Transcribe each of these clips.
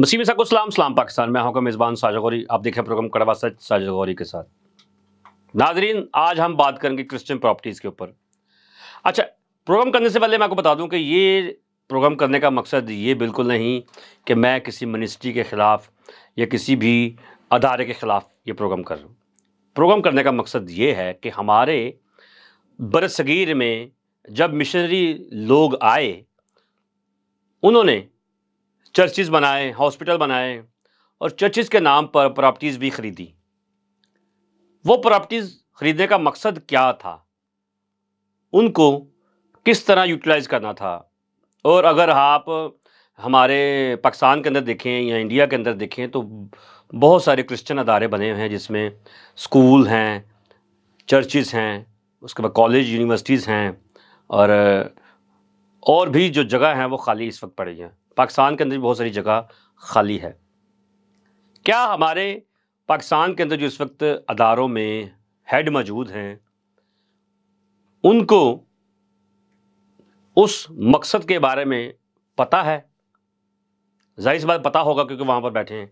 मसीम सकुस्लाम सलाम पाकिस्तान में हूँ का मेज़बान साजा गौरी आप देखें प्रोग्राम कड़वा सच साजा गौरी के साथ नाजरीन आज हम बात करेंगे क्रिश्चियन प्रॉपर्टीज़ के ऊपर अच्छा प्रोग्राम करने से पहले मैं आपको बता दूं कि ये प्रोग्राम करने का मकसद ये बिल्कुल नहीं कि मैं किसी मिनिस्ट्री के ख़िलाफ़ या किसी भी अदारे के ख़िलाफ़ ये प्रोग्राम कर रहा हूँ प्रोग्राम करने का मकसद ये है कि हमारे बरसगीर में जब मिशनरी लोग आए उन्होंने चर्चिज़ बनाए हॉस्पिटल बनाए और चर्चिज़ के नाम पर प्रॉपर्टीज़ भी ख़रीदी वो प्रॉपर्टीज़ ख़रीदने का मकसद क्या था उनको किस तरह यूटिलाइज़ करना था और अगर आप हमारे पाकिस्तान के अंदर देखें या इंडिया के अंदर देखें तो बहुत सारे क्रिश्चियन अदारे बने हुए हैं जिसमें स्कूल हैं चर्चिस हैं उसके बाद कॉलेज यूनिवर्सिटीज़ हैं और और भी जो जगह हैं वो खाली इस वक्त पड़ी हैं पाकिस्तान के अंदर भी बहुत सारी जगह खाली है क्या हमारे पाकिस्तान के अंदर जो इस वक्त अदारों में हेड मौजूद हैं उनको उस मकसद के बारे में पता है जाहिर सी बात पता होगा क्योंकि वहाँ पर बैठे हैं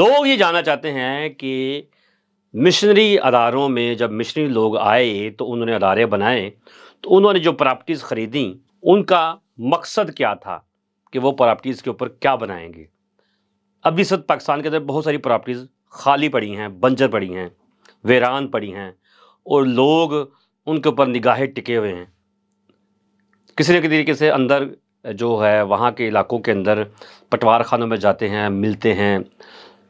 लोग ये जानना चाहते हैं कि मिशनरी अदारों में जब मिशनरी लोग आए तो उन्होंने अदारे बनाए तो उन्होंने जो प्रॉपर्टीज़ ख़रीदी उनका मकसद क्या था कि वो प्रॉपर्टीज़ के ऊपर क्या बनाएंगे अब इस वक्त पाकिस्तान के अंदर बहुत सारी प्रॉपर्टीज़ खाली पड़ी हैं बंजर पड़ी हैं वेरान पड़ी हैं और लोग उनके ऊपर निगाहें टिके हुए हैं किसी न किसी तरीके से अंदर जो है वहाँ के इलाकों के अंदर पटवार खानों में जाते हैं मिलते हैं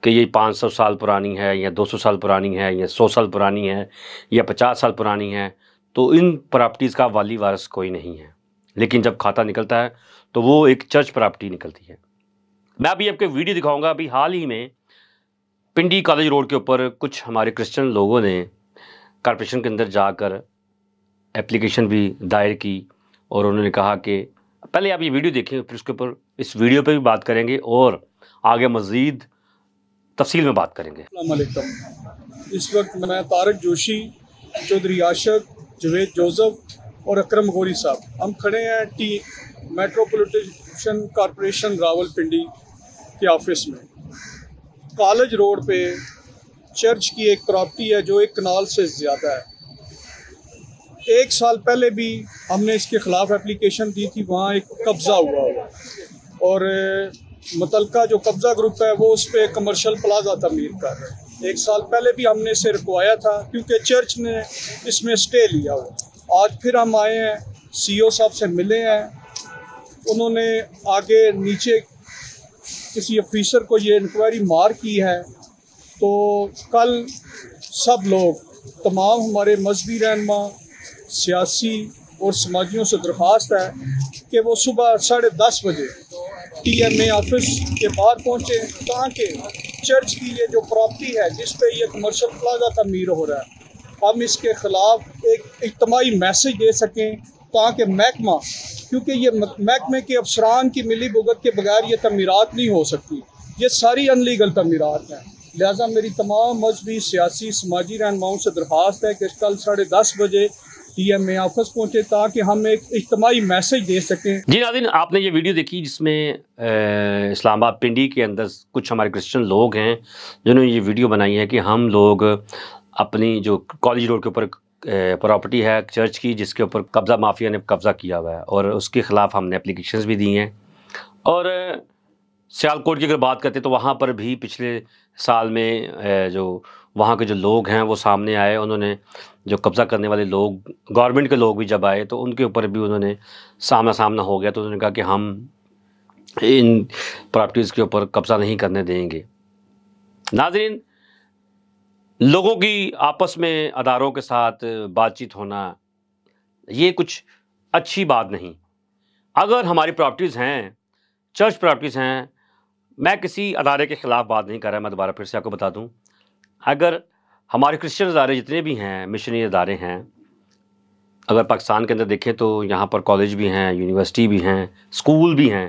कि ये 500 साल पुरानी है या 200 साल पुरानी है या 100 साल पुरानी है या 50 साल पुरानी है तो इन प्रॉपर्टीज़ का वाली वारस कोई नहीं है लेकिन जब खाता निकलता है तो वो एक चर्च प्रॉपर्टी निकलती है मैं अभी आपको वीडियो दिखाऊंगा अभी हाल ही में पिंडी कॉलेज रोड के ऊपर कुछ हमारे क्रिश्चियन लोगों ने कॉरपोरेशन के अंदर जाकर एप्लीकेशन भी दायर की और उन्होंने कहा कि पहले आप ये वीडियो देखें फिर उसके ऊपर इस वीडियो पर भी बात करेंगे और आगे मज़ीद तफसील में बात करेंगे इस वक्त मैं तारक जोशी चौधरी आशक जवेद जोसफ़ और अक्रम गोरी साहब हम खड़े हैं टी मेट्रोपोलिटन कॉरपोरेशन रावलपिंडी के ऑफिस में कॉलेज रोड पे चर्च की एक प्रॉपर्टी है जो एक कनाल से ज़्यादा है एक साल पहले भी हमने इसके ख़िलाफ़ एप्लीकेशन दी थी वहाँ एक कब्ज़ा हुआ हुआ और मुतलका जो कब्ज़ा ग्रुप है वो उस पर कमर्शल प्लाजा तमीर कर रहे हैं एक साल पहले भी हमने इसे रुकवाया था क्योंकि चर्च ने इसमें स्टे लिया हुआ आज फिर हम आए हैं सीईओ e साहब से मिले हैं उन्होंने आगे नीचे किसी ऑफिसर को ये इंक्वायरी मार की है तो कल सब लोग तमाम हमारे मजहबी रहनमा सियासी और समाजियों से दरख्वास्त है कि वो सुबह साढ़े दस बजे टी एम ए ऑफिस के बाहर पहुँचे ताकि चर्च की ये जो प्रॉपर्टी है जिस पे ये कमर्शल प्लाजा तमीर हो रहा है हम इसके ख़िलाफ़ एक इज्तमाही मैसेज दे सकें ताकि महकमा क्योंकि ये महकमे के अफसरान की मिली भुगत के बगैर ये तमीरत नहीं हो सकती ये सारी अनलीगल तमीरत हैं लिहाजा मेरी तमाम मजहबी सियासी समाजी रहनुमाओं से दरख्वास्त है कि कल साढ़े दस बजे डी ऑफिस पहुँचे ताकि हम एक इज्तमी मैसेज दे सकें जी नादिन आपने ये वीडियो देखी जिसमें इस्लामाबाद पिंडी के अंदर कुछ हमारे क्रिश्चियन लोग हैं जिन्होंने ये वीडियो बनाई है कि हम लोग अपनी जो कॉलेज रोड के ऊपर प्रॉपर्टी है चर्च की जिसके ऊपर कब्ज़ा माफिया ने कब्ज़ा किया हुआ है और उसके ख़िलाफ़ हमने अप्लीकेशन भी दी हैं और सियालकोट की अगर बात करते तो वहाँ पर भी पिछले साल में जो वहाँ के जो लोग हैं वो सामने आए उन्होंने जो कब्ज़ा करने वाले लोग गवर्नमेंट के लोग भी जब आए तो उनके ऊपर भी उन्होंने सामना सामना हो गया तो उन्होंने कहा कि हम इन प्रॉपर्टीज़ के ऊपर कब्ज़ा नहीं करने देंगे नाजरीन लोगों की आपस में अदारों के साथ बातचीत होना ये कुछ अच्छी बात नहीं अगर हमारी प्रॉपर्टीज़ हैं चर्च प्रॉपर्टीज़ हैं मैं किसी अदारे के ख़िलाफ़ बात नहीं कर रहा मैं दोबारा फिर से आपको बता दूं अगर हमारे क्रिश्चियन अदारे जितने भी हैं मिशनरी अदारे हैं अगर पाकिस्तान के अंदर देखें तो यहाँ पर कॉलेज भी हैं यूनिवर्सिटी भी हैं स्कूल भी हैं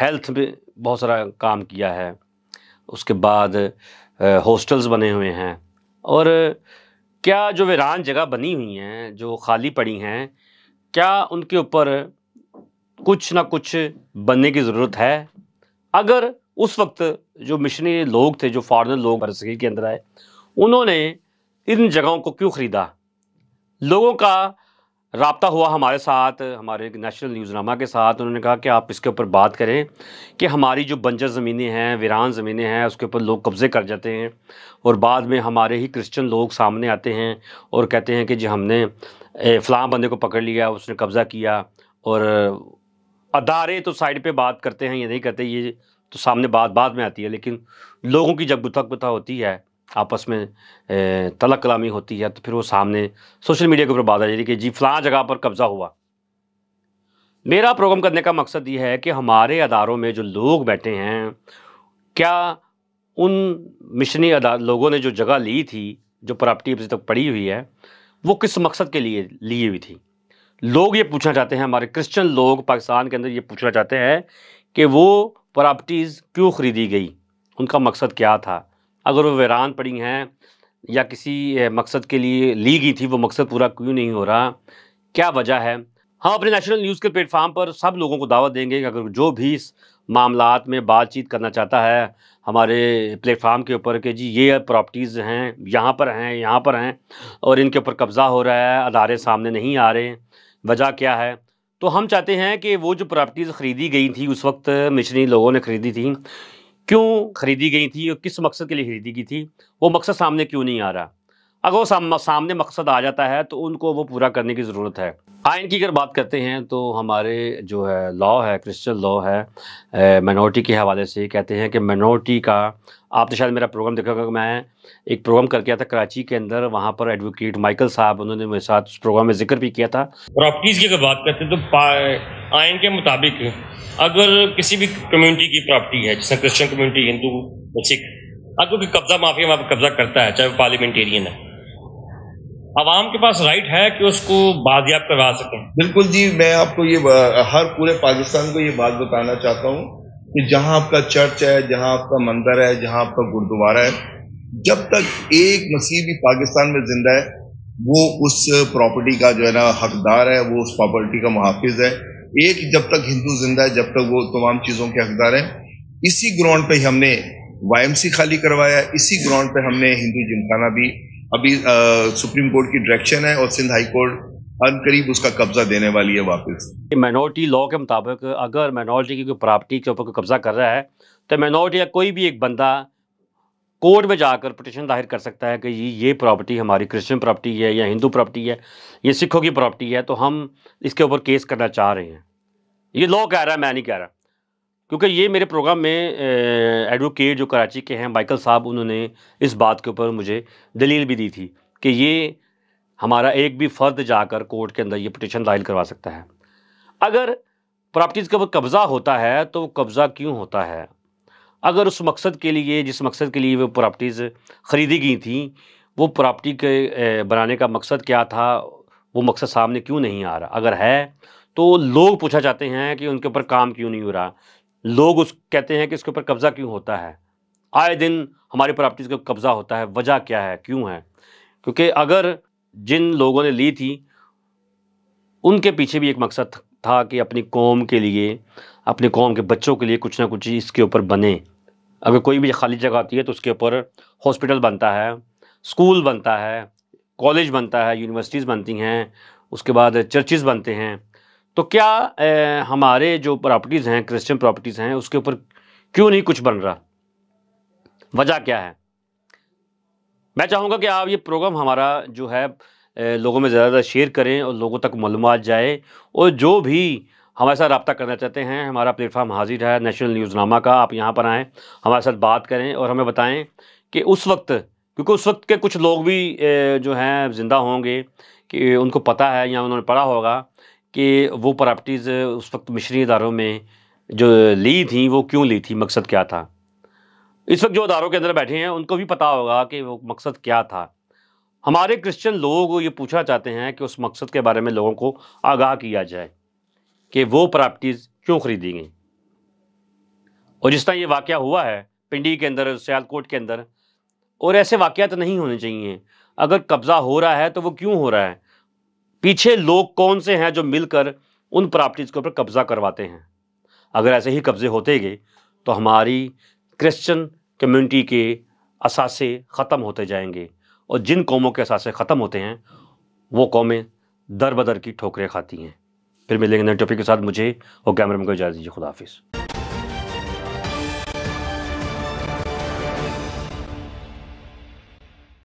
हेल्थ में बहुत सारा काम किया है उसके बाद हॉस्टल्स बने हुए हैं और क्या जो वीरान जगह बनी हुई हैं जो खाली पड़ी हैं क्या उनके ऊपर कुछ ना कुछ बनने की ज़रूरत है अगर उस वक्त जो मिशनरी लोग थे जो फॉरनर लोग भारत के अंदर आए उन्होंने इन जगहों को क्यों ख़रीदा लोगों का रबता हुआ हमारे साथ हमारे नेशनल न्यूज़नामा के साथ उन्होंने कहा कि आप इसके ऊपर बात करें कि हमारी जो बंजर ज़मीनें हैं वीरान ज़मीनें हैं उसके ऊपर लोग कब्ज़े कर जाते हैं और बाद में हमारे ही क्रिश्चियन लोग सामने आते हैं और कहते हैं कि जी हमने फ़लाँ बंदे को पकड़ लिया उसने कब्ज़ा किया और अदारे तो साइड पर बात करते हैं ये नहीं करते ये तो सामने बात बाद में आती है लेकिन लोगों की जब गुथक गुथा होती है आपस में तलक कलामी होती है तो फिर वो सामने सोशल मीडिया के ऊपर बात आ जाती है कि जी फला जगह पर कब्ज़ा हुआ मेरा प्रोग्राम करने का मकसद ये है कि हमारे अदारों में जो लोग बैठे हैं क्या उन मिशनी लोगों ने जो जगह ली थी जो प्रॉपर्टी अभी तक पड़ी हुई है वो किस मकसद के लिए ली हुई थी लोग ये पूछना चाहते हैं हमारे क्रिश्चियन लोग पाकिस्तान के अंदर ये पूछना चाहते हैं कि वो प्रॉपर्टीज़ क्यों ख़रीदी गई उनका मकसद क्या था अगर वो वैरान पड़ी हैं या किसी मकसद के लिए ली गई थी वो मकसद पूरा क्यों नहीं हो रहा क्या वजह है हम अपने नेशनल न्यूज़ के प्लेटफार्म पर सब लोगों को दावा देंगे कि अगर जो भी इस मामला में बातचीत करना चाहता है हमारे प्लेटफार्म के ऊपर कि जी ये प्रॉपर्टीज़ हैं यहाँ पर हैं यहाँ पर हैं और इनके ऊपर कब्ज़ा हो रहा है अदारे सामने नहीं आ रहे वजह क्या है तो हम चाहते हैं कि वो जो प्रॉपर्टीज़ ख़रीदी गई थी उस वक्त मिशनी लोगों ने ख़रीदी थी क्यों खरीदी गई थी और किस मकसद के लिए खरीदी गई थी वो मकसद सामने क्यों नहीं आ रहा अगर वो साम, सामने मकसद आ जाता है तो उनको वो पूरा करने की ज़रूरत है आयन हाँ, की अगर बात करते हैं तो हमारे जो है लॉ है क्रिश्चियन लॉ है माइनॉरिटी के हवाले से कहते हैं कि माइनॉरिटी का आपने शायद मेरा प्रोग्राम देखा होगा मैं एक प्रोग्राम करके आया था कराची के अंदर वहाँ पर एडवोकेट माइकल साहब उन्होंने मेरे साथ उस प्रोग्राम में जिक्र भी किया था प्रॉपर्टीज़ की अगर बात करते हैं तो आयन के मुताबिक अगर किसी भी कम्युनिटी की प्रॉपर्टी है जैसे क्रिश्चन कम्युनिटी हिंदू सिख अगर कोई कब्जा माफिया वहाँ पर कब्जा करता है चाहे वो पार्लियामेंटेरियन है आवाम के पास राइट है कि उसको बाजियाब करवा सकें बिल्कुल जी मैं आपको ये हर पूरे पाकिस्तान को ये बात बताना चाहता हूँ कि जहाँ आपका चर्च है जहाँ आपका मंदिर है जहाँ आपका गुरुद्वारा है जब तक एक मसीबी पाकिस्तान में जिंदा है वो उस प्रॉपर्टी का जो है ना हकदार है वो उस प्रॉपर्टी का मुहाफिज है एक जब तक हिंदू जिंदा है जब तक वो तमाम चीज़ों के हकदार हैं इसी ग्राउंड पे हमने वाईएमसी खाली करवाया इसी ग्राउंड पे हमने हिंदू जिमखाना भी अभी आ, सुप्रीम कोर्ट की डायरेक्शन है और सिंध हाई कोर्ट हर करीब उसका कब्जा देने वाली है वापस माइनॉरिटी लॉ के मुताबिक अगर माइनॉरिटी की कोई प्रॉपर्टी के ऊपर कोई कब्जा कर रहा है तो माइनॉरिटी या कोई भी एक बंदा कोर्ट में जाकर पटिशन दायर कर सकता है कि ये ये प्रॉपर्टी हमारी क्रिश्चियन प्रॉपर्टी है या हिंदू प्रॉपर्टी है ये सिखों की प्रॉपर्टी है तो हम इसके ऊपर केस करना चाह रहे हैं ये लॉ कह रहा है मैं नहीं कह रहा क्योंकि ये मेरे प्रोग्राम में एडवोकेट जो कराची के हैं माइकल साहब उन्होंने इस बात के ऊपर मुझे दलील भी दी थी कि ये हमारा एक भी फ़र्द जाकर कोर्ट के अंदर ये पटिशन दायल करवा सकता है अगर प्रॉपर्टीज़ के ऊपर कब्ज़ा होता है तो वो कब्ज़ा क्यों होता है अगर उस मकसद के लिए जिस मकसद के लिए वो प्रॉपर्टीज़ ख़रीदी गई थी वो प्रॉपर्टी के बनाने का मकसद क्या था वो मकसद सामने क्यों नहीं आ रहा अगर है तो लोग पूछा जाते हैं कि उनके ऊपर काम क्यों नहीं हो रहा लोग उस कहते हैं कि इसके ऊपर कब्ज़ा क्यों होता है आए दिन हमारी प्रॉपर्टीज़ का कब्ज़ा होता है वजह क्या है क्यों है क्योंकि अगर जिन लोगों ने ली थी उनके पीछे भी एक मकसद था कि अपनी कौम के लिए अपने कौम के बच्चों के लिए कुछ ना कुछ इसके ऊपर बने अगर कोई भी खाली जगह आती है तो उसके ऊपर हॉस्पिटल बनता है स्कूल बनता है कॉलेज बनता है यूनिवर्सिटीज़ बनती हैं उसके बाद चर्चेज़ बनते हैं तो क्या ए, हमारे जो प्रॉपर्टीज़ हैं क्रिश्चियन प्रॉपर्टीज़ हैं उसके ऊपर क्यों नहीं कुछ बन रहा वजह क्या है मैं चाहूँगा कि आप ये प्रोग्राम हमारा जो है ए, लोगों में ज़्यादा ज़्यादा शेयर करें और लोगों तक मालूम जाए और जो भी हमारे साथ रबता करना चाहते हैं हमारा प्लेटफार्म हाजिर है नेशनल न्यूज़ नामा का आप यहाँ पर आएँ हमारे साथ बात करें और हमें बताएँ कि उस वक्त क्योंकि उस वक्त के कुछ लोग भी जो हैं ज़िंदा होंगे कि उनको पता है या उन्होंने पढ़ा होगा कि वो प्रॉपर्टीज़ उस वक्त मिशनी इदारों में जो ली थी वो क्यों ली थी मकसद क्या था इस वक्त जो अदारों के अंदर बैठे हैं उनको भी पता होगा कि वो मकसद क्या था हमारे क्रिश्चियन लोग ये पूछना चाहते हैं कि उस मकसद के बारे में लोगों को आगाह किया जाए कि वो प्रॉपर्टीज़ क्यों ख़रीदी गई और जिस तरह ये वाक़ हुआ है पिंडी के अंदर सियालकोट के अंदर और ऐसे वाक़ तो नहीं होने चाहिए अगर कब्ज़ा हो रहा है तो वो क्यों हो रहा है पीछे लोग कौन से हैं जो मिलकर उन प्रॉपर्टीज़ के ऊपर कब्ज़ा करवाते हैं अगर ऐसे ही कब्ज़े होते गए तो हमारी क्रिश्चन कम्युनिटी के असासे ख़त्म होते जाएंगे और जिन कौमों के असासे ख़त्म होते हैं वो कौमें दर बदर की ठोकरें खाती हैं फिर मिलेंगे नए टॉपिक के साथ मुझे और कैमरे में को इजाज़ दीजिए खुदाफिज़